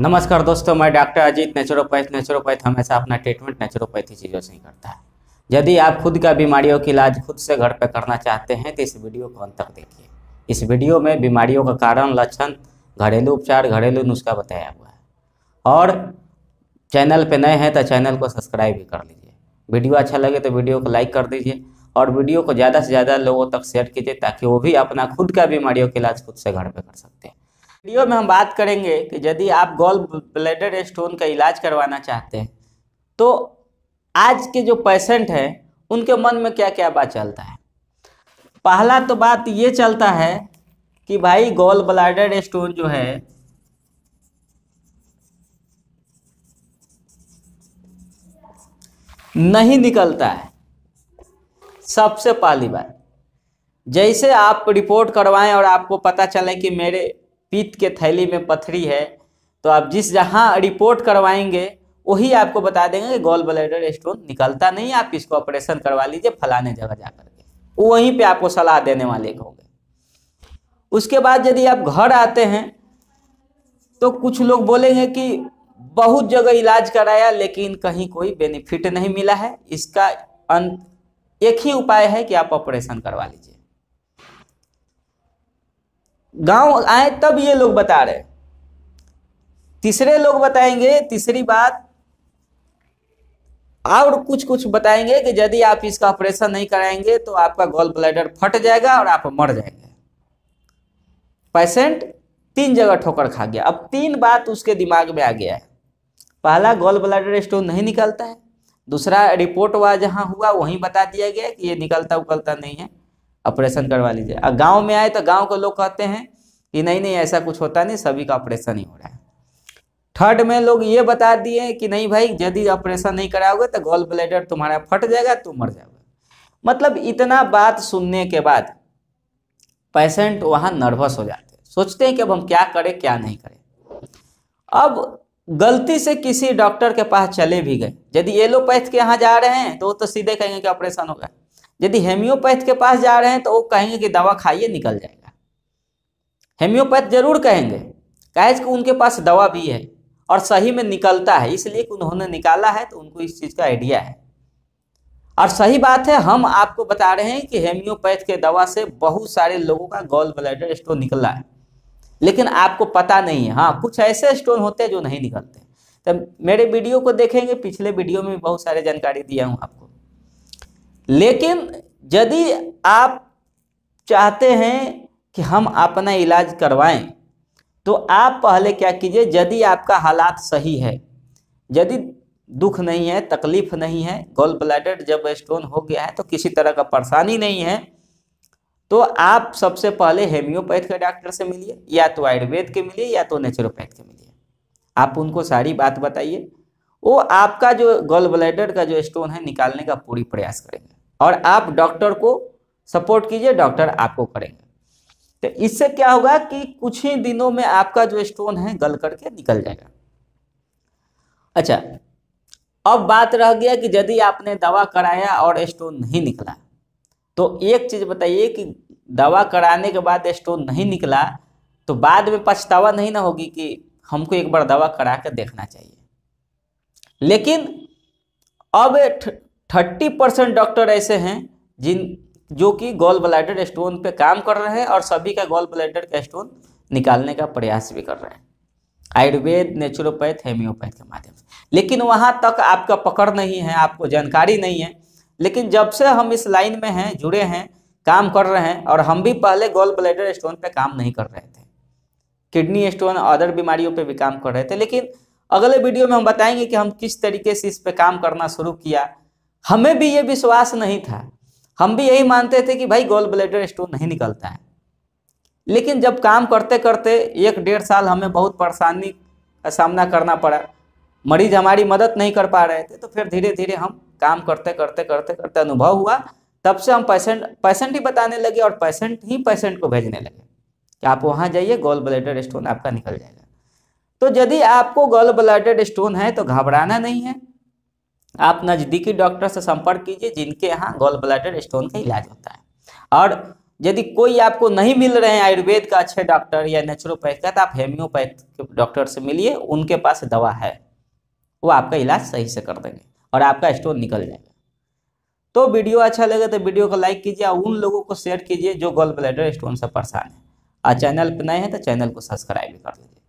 नमस्कार दोस्तों मैं डॉक्टर अजीत नेचुरोपैथ नेचुरोपैथ हमेशा अपना ट्रीटमेंट नेचुरोपैथी चीज़ों से ही करता है यदि आप खुद का बीमारियों के इलाज खुद से घर पर करना चाहते हैं तो इस वीडियो को अंत तक देखिए इस वीडियो में बीमारियों का कारण लक्षण घरेलू उपचार घरेलू नुस्खा बताया हुआ है और चैनल पर नए हैं तो चैनल को सब्सक्राइब भी कर लीजिए वीडियो अच्छा लगे तो वीडियो को लाइक कर दीजिए और वीडियो को ज़्यादा से ज़्यादा लोगों तक शेयर कीजिए ताकि वो भी अपना खुद का बीमारियों का इलाज खुद से घर पर कर सकते हैं वीडियो में हम बात करेंगे कि यदि आप गोल ब्लेडर स्टोन का इलाज करवाना चाहते हैं तो आज के जो पेशेंट हैं उनके मन में क्या क्या बात चलता है पहला तो बात ये चलता है कि भाई गोल ब्लाडर स्टोन जो है नहीं निकलता है सबसे पहली बात जैसे आप रिपोर्ट करवाएं और आपको पता चले कि मेरे पीत के थैली में पथरी है तो आप जिस जहाँ रिपोर्ट करवाएंगे वही आपको बता देंगे कि गोल ब्लैडर स्टोन निकलता नहीं आप इसको ऑपरेशन करवा लीजिए फलाने जगह जा करके वहीं पे आपको सलाह देने वाले होंगे उसके बाद यदि आप घर आते हैं तो कुछ लोग बोलेंगे कि बहुत जगह इलाज कराया लेकिन कहीं कोई बेनिफिट नहीं मिला है इसका अंत एक ही उपाय है कि आप ऑपरेशन करवा लीजिए गांव आए तब ये लोग बता रहे तीसरे लोग बताएंगे तीसरी बात और कुछ कुछ बताएंगे कि यदि आप इसका ऑपरेशन नहीं कराएंगे तो आपका गोल ब्लैडर फट जाएगा और आप मर जाएंगे पेशेंट तीन जगह ठोकर खा गया अब तीन बात उसके दिमाग में आ गया है पहला गोल ब्लैडर स्टोन नहीं निकलता है दूसरा रिपोर्ट वहां जहाँ हुआ वहीं बता दिया गया कि ये निकलता उकलता नहीं है ऑपरेशन करवा लीजिए अब गांव में आए तो गांव के लोग कहते हैं कि नहीं नहीं ऐसा कुछ होता नहीं सभी का ऑपरेशन ही हो रहा है थर्ड में लोग ये बता दिए कि नहीं भाई यदि ऑपरेशन नहीं कराओगे तो गोल ब्लेडर तुम्हारा फट जाएगा तुम मर जाओगे मतलब इतना बात सुनने के बाद पेशेंट वहाँ नर्वस हो जाते हैं सोचते हैं कि अब हम क्या करें क्या नहीं करें अब गलती से किसी डॉक्टर के पास चले भी गए यदि एलोपैथ के यहाँ जा रहे हैं तो वो तो सीधे कहेंगे कि ऑपरेशन होगा यदि हेम्योपैथ के पास जा रहे हैं तो वो कहेंगे कि दवा खाइए निकल जाएगा हेम्योपैथ जरूर कहेंगे कहे कि उनके पास दवा भी है और सही में निकलता है इसलिए कि उन्होंने निकाला है तो उनको इस चीज़ का आइडिया है और सही बात है हम आपको बता रहे हैं कि हेम्योपैथ के दवा से बहुत सारे लोगों का गोल ब्लैडर स्टोन निकला है लेकिन आपको पता नहीं है हाँ कुछ ऐसे स्टोन होते हैं जो नहीं निकलते तो मेरे वीडियो को देखेंगे पिछले वीडियो में बहुत सारे जानकारी दिया हूँ आपको लेकिन यदि आप चाहते हैं कि हम अपना इलाज करवाएं तो आप पहले क्या कीजिए यदि आपका हालात सही है यदि दुख नहीं है तकलीफ नहीं है गोल ब्लैडर जब स्टोन हो गया है तो किसी तरह का परेशानी नहीं है तो आप सबसे पहले हेम्योपैथ के डॉक्टर से मिलिए या तो आयुर्वेद के मिलिए या तो नेचुरोपैथ के मिलिए आप उनको सारी बात बताइए वो आपका जो गल ब्लैडर का जो स्टोन है निकालने का पूरी प्रयास करेंगे और आप डॉक्टर को सपोर्ट कीजिए डॉक्टर आपको करेंगे तो इससे क्या होगा कि कुछ ही दिनों में आपका जो स्टोन है गल करके निकल जाएगा अच्छा अब बात रह गया कि यदि आपने दवा कराया और स्टोन नहीं निकला तो एक चीज़ बताइए कि दवा कराने के बाद स्टोन नहीं निकला तो बाद में पछतावा नहीं ना होगी कि हमको एक बार दवा करा कर देखना चाहिए लेकिन अब थर्टी परसेंट डॉक्टर ऐसे हैं जिन जो कि गोल ब्लैडर स्टोन पे काम कर रहे हैं और सभी का गोल ब्लैडर का स्टोन निकालने का प्रयास भी कर रहे हैं आयुर्वेद नेचुरोपैथ हेम्योपैथ के माध्यम से लेकिन वहाँ तक आपका पकड़ नहीं है आपको जानकारी नहीं है लेकिन जब से हम इस लाइन में हैं जुड़े हैं काम कर रहे हैं और हम भी पहले गोल ब्लैडर स्टोन पे काम नहीं कर रहे थे किडनी स्टोन अदर बीमारियों पे भी काम कर रहे थे लेकिन अगले वीडियो में हम बताएंगे कि हम किस तरीके से इस पर काम करना शुरू किया हमें भी ये विश्वास नहीं था हम भी यही मानते थे कि भाई गोल ब्लेडर स्टोन नहीं निकलता है लेकिन जब काम करते करते एक डेढ़ साल हमें बहुत परेशानी का सामना करना पड़ा मरीज हमारी मदद नहीं कर पा रहे थे तो फिर धीरे धीरे हम काम करते करते करते करते अनुभव हुआ तब से हम पेशेंट पेशेंट ही बताने लगे और पेशेंट ही पेशेंट को भेजने लगे कि आप वहाँ जाइए गोल ब्लेडर स्टोन आपका निकल जाएगा तो यदि आपको गल ब्लडेड स्टोन है तो घबराना नहीं है आप नज़दीकी डॉक्टर से संपर्क कीजिए जिनके यहाँ गोल ब्लडेड स्टोन का इलाज होता है और यदि कोई आपको नहीं मिल रहे हैं आयुर्वेद का अच्छे डॉक्टर या नेचुरोपैथ का तो आप हेम्योपैथ के डॉक्टर से मिलिए उनके पास दवा है वो आपका इलाज सही से कर देंगे और आपका स्टोन निकल जाएगा तो वीडियो अच्छा लगे तो वीडियो को लाइक कीजिए और उन लोगों को शेयर कीजिए जो गोल ब्लैडर स्टोन से परेशान है और चैनल पर नए हैं तो चैनल को सब्सक्राइब भी कर लीजिए